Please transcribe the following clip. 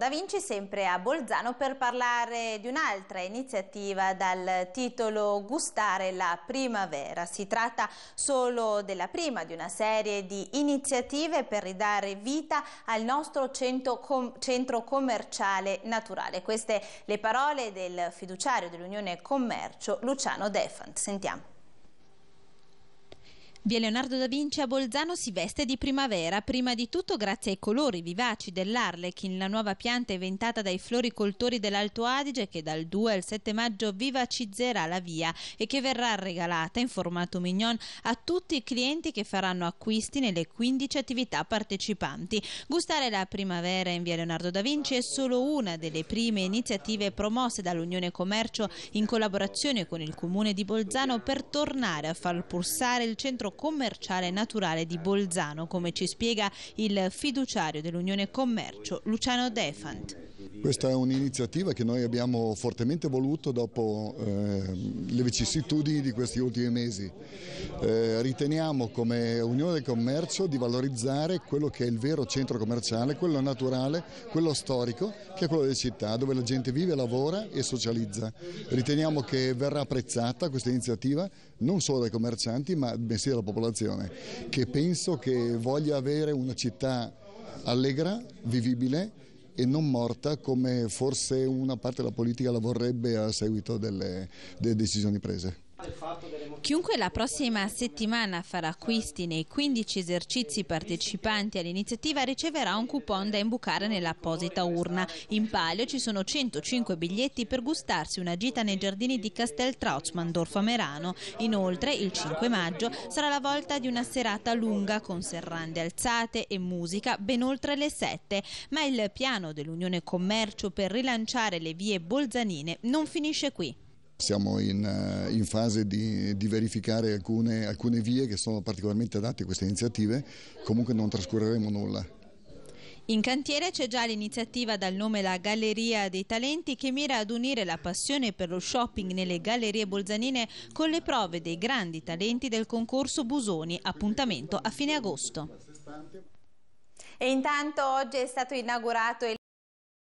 Da Vinci sempre a Bolzano per parlare di un'altra iniziativa dal titolo Gustare la primavera. Si tratta solo della prima di una serie di iniziative per ridare vita al nostro centro, com centro commerciale naturale. Queste le parole del fiduciario dell'Unione Commercio Luciano Defant. Sentiamo. Via Leonardo da Vinci a Bolzano si veste di primavera, prima di tutto grazie ai colori vivaci dell'Arlechin, la nuova pianta inventata dai floricoltori dell'Alto Adige che dal 2 al 7 maggio vivacizzerà la via e che verrà regalata in formato mignon a tutti i clienti che faranno acquisti nelle 15 attività partecipanti. Gustare la primavera in Via Leonardo da Vinci è solo una delle prime iniziative promosse dall'Unione Commercio in collaborazione con il Comune di Bolzano per tornare a far pulsare il centro centro commerciale naturale di Bolzano, come ci spiega il fiduciario dell'Unione Commercio Luciano Defant. Questa è un'iniziativa che noi abbiamo fortemente voluto dopo eh, le vicissitudini di questi ultimi mesi. Eh, riteniamo come Unione del Commercio di valorizzare quello che è il vero centro commerciale, quello naturale, quello storico, che è quello delle città, dove la gente vive, lavora e socializza. Riteniamo che verrà apprezzata questa iniziativa non solo dai commercianti ma bensì dalla popolazione, che penso che voglia avere una città allegra, vivibile e non morta come forse una parte della politica la vorrebbe a seguito delle, delle decisioni prese. Chiunque la prossima settimana farà acquisti nei 15 esercizi partecipanti all'iniziativa riceverà un coupon da imbucare nell'apposita urna. In palio ci sono 105 biglietti per gustarsi una gita nei giardini di Castel Trautzmandorf a Merano. Inoltre, il 5 maggio sarà la volta di una serata lunga con serrande alzate e musica ben oltre le 7, ma il piano dell'Unione Commercio per rilanciare le vie bolzanine non finisce qui. Siamo in, eh, in fase di, di verificare alcune, alcune vie che sono particolarmente adatte a queste iniziative, comunque non trascureremo nulla. In cantiere c'è già l'iniziativa dal nome La Galleria dei Talenti che mira ad unire la passione per lo shopping nelle gallerie bolzanine con le prove dei grandi talenti del concorso Busoni, appuntamento a fine agosto. E intanto oggi è stato inaugurato il